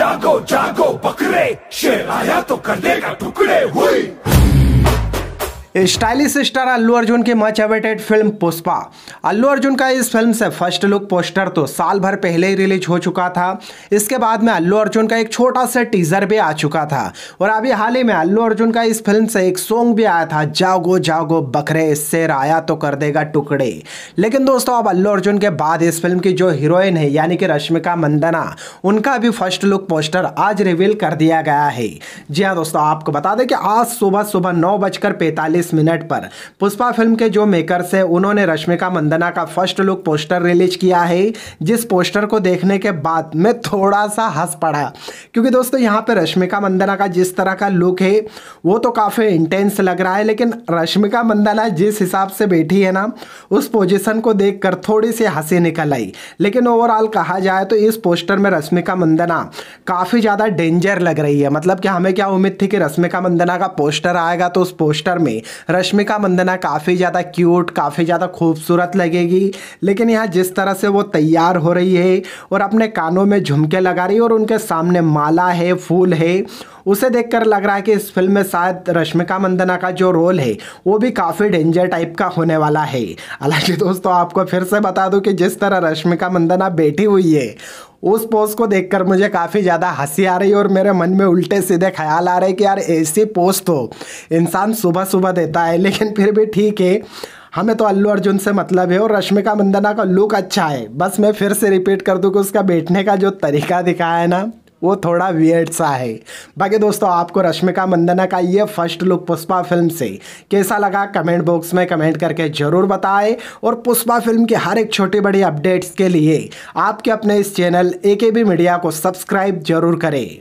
जागो जागो बकरे शेर आया तो कर देगा टुकड़े हुई स्टाइलिश स्टार अल्लू अर्जुन की much awaited film Pushpa Allu Arjun का इस फिल्म से फर्स्ट लुक पोस्टर तो साल भर पहले ही रिलीज हो चुका था इसके बाद में अल्लू अर्जुन का एक छोटा सा टीजर भी आ चुका था और अभी हाल ही में अल्लू अर्जुन का इस फिल्म से एक सॉन्ग भी आया था जागो जागो बकरे इससे राया तो कर देगा टुकड़े लेकिन दोस्तों अब अल्लू अर्जुन के बाद इस फिल्म की जो हीरोइन है यानी कि रश्मिका मंदना उनका भी फर्स्ट लुक पोस्टर आज रिवील कर दिया गया है जी हाँ दोस्तों आपको बता दें कि आज सुबह सुबह नौ बजकर पैंतालीस चालीस मिनट पर पुष्पा फिल्म के जो मेकर्स हैं उन्होंने रश्मिका मंदना का फर्स्ट लुक पोस्टर रिलीज किया है जिस पोस्टर को देखने के बाद मैं थोड़ा सा हंस पड़ा क्योंकि दोस्तों यहाँ पर रश्मिका मंदना का जिस तरह का लुक है वो तो काफ़ी इंटेंस लग रहा है लेकिन रश्मिका मंदना जिस हिसाब से बैठी है ना उस पोजिशन को देख थोड़ी सी हंसी निकल आई लेकिन ओवरऑल कहा जाए तो इस पोस्टर में रश्मिका मंदना काफ़ी ज़्यादा डेंजर लग रही है मतलब कि हमें क्या उम्मीद थी कि रश्मिका मंदना का पोस्टर आएगा तो उस पोस्टर में रश्मिका मंदना काफ़ी ज़्यादा क्यूट काफ़ी ज़्यादा खूबसूरत लगेगी लेकिन यहाँ जिस तरह से वो तैयार हो रही है और अपने कानों में झुमके लगा रही है और उनके सामने माला है फूल है उसे देखकर लग रहा है कि इस फिल्म में शायद रश्मिका मंदना का जो रोल है वो भी काफ़ी डेंजर टाइप का होने वाला है हालांकि दोस्तों आपको फिर से बता दूं कि जिस तरह रश्मिका मंदना बैठी हुई है उस पोस्ट को देखकर मुझे काफ़ी ज़्यादा हंसी आ रही और मेरे मन में उल्टे सीधे ख्याल आ रहे हैं कि यार ऐसी पोस्ट तो इंसान सुबह सुबह देता है लेकिन फिर भी ठीक है हमें तो अल्लू अर्जुन से मतलब है और रश्मिका मंदना का लुक अच्छा है बस मैं फिर से रिपीट कर दूँ कि उसका बैठने का जो तरीका दिखाया है ना वो थोड़ा वियर्ड सा है बाकी दोस्तों आपको रश्मिका मंदना का ये फर्स्ट लुक पुष्पा फिल्म से कैसा लगा कमेंट बॉक्स में कमेंट करके ज़रूर बताएं और पुष्पा फिल्म की हर एक छोटी बड़ी अपडेट्स के लिए आपके अपने इस चैनल ए मीडिया को सब्सक्राइब जरूर करें